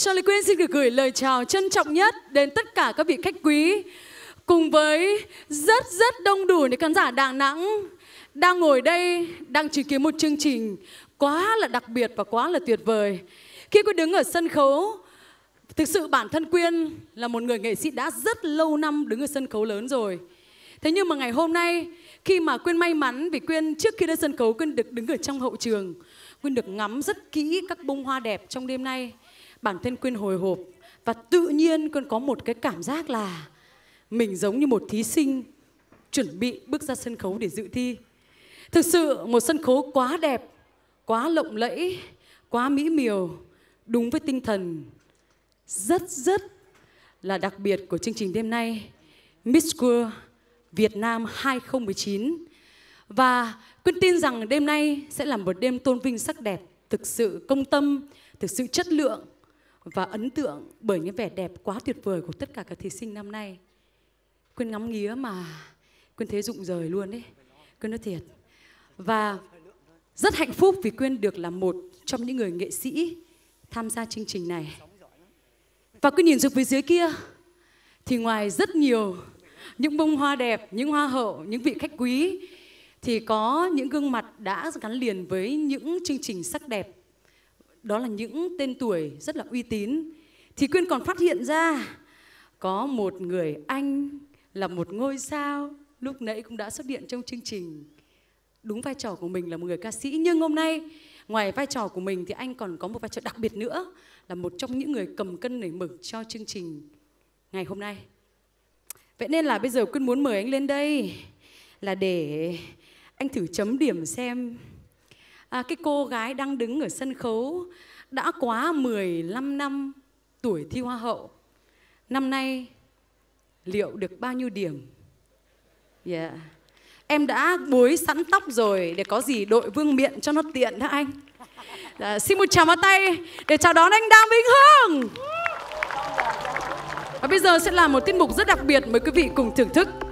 Charlie Quinn xin được gửi lời chào trân trọng nhất đến tất cả các vị khách quý cùng với rất rất đông đủ những khán giả Đà Nẵng đang ngồi đây đang chứng kiến một chương trình quá là đặc biệt và quá là tuyệt vời. Khi Quyên đứng ở sân khấu, thực sự bản thân Quyên là một người nghệ sĩ đã rất lâu năm đứng ở sân khấu lớn rồi. Thế nhưng mà ngày hôm nay khi mà Quyên may mắn vì Quyên trước khi lên sân khấu Quyên được đứng ở trong hậu trường, Quyên được ngắm rất kỹ các bông hoa đẹp trong đêm nay bản thân Quyên hồi hộp và tự nhiên Quyên có một cái cảm giác là mình giống như một thí sinh chuẩn bị bước ra sân khấu để dự thi. Thực sự một sân khấu quá đẹp, quá lộng lẫy, quá mỹ miều, đúng với tinh thần rất rất là đặc biệt của chương trình đêm nay Miss World Việt Nam 2019 và Quyên tin rằng đêm nay sẽ là một đêm tôn vinh sắc đẹp thực sự công tâm, thực sự chất lượng và ấn tượng bởi những vẻ đẹp quá tuyệt vời của tất cả các thí sinh năm nay. Quyên ngắm nghía mà Quyên thấy rụng rời luôn đấy. Quyên nói thiệt. Và rất hạnh phúc vì Quyên được là một trong những người nghệ sĩ tham gia chương trình này. Và Quyên nhìn dục phía dưới kia thì ngoài rất nhiều những bông hoa đẹp, những hoa hậu, những vị khách quý thì có những gương mặt đã gắn liền với những chương trình sắc đẹp đó là những tên tuổi rất là uy tín thì Quyên còn phát hiện ra có một người anh là một ngôi sao lúc nãy cũng đã xuất hiện trong chương trình đúng vai trò của mình là một người ca sĩ nhưng hôm nay ngoài vai trò của mình thì anh còn có một vai trò đặc biệt nữa là một trong những người cầm cân nảy mực cho chương trình ngày hôm nay vậy nên là bây giờ quyên muốn mời anh lên đây là để anh thử chấm điểm xem à, cái cô gái đang đứng ở sân khấu đã quá 15 năm tuổi thi hoa hậu. Năm nay liệu được bao nhiêu điểm? Yeah. Dạ. Em đã búi sẵn tóc rồi để có gì đội vương miện cho nó tiện đó anh. À, xin một chào mắt tay để chào đón anh Đàm Vĩnh Hương. Và bây giờ sẽ là một tiết mục rất đặc biệt mời quý vị cùng thưởng thức.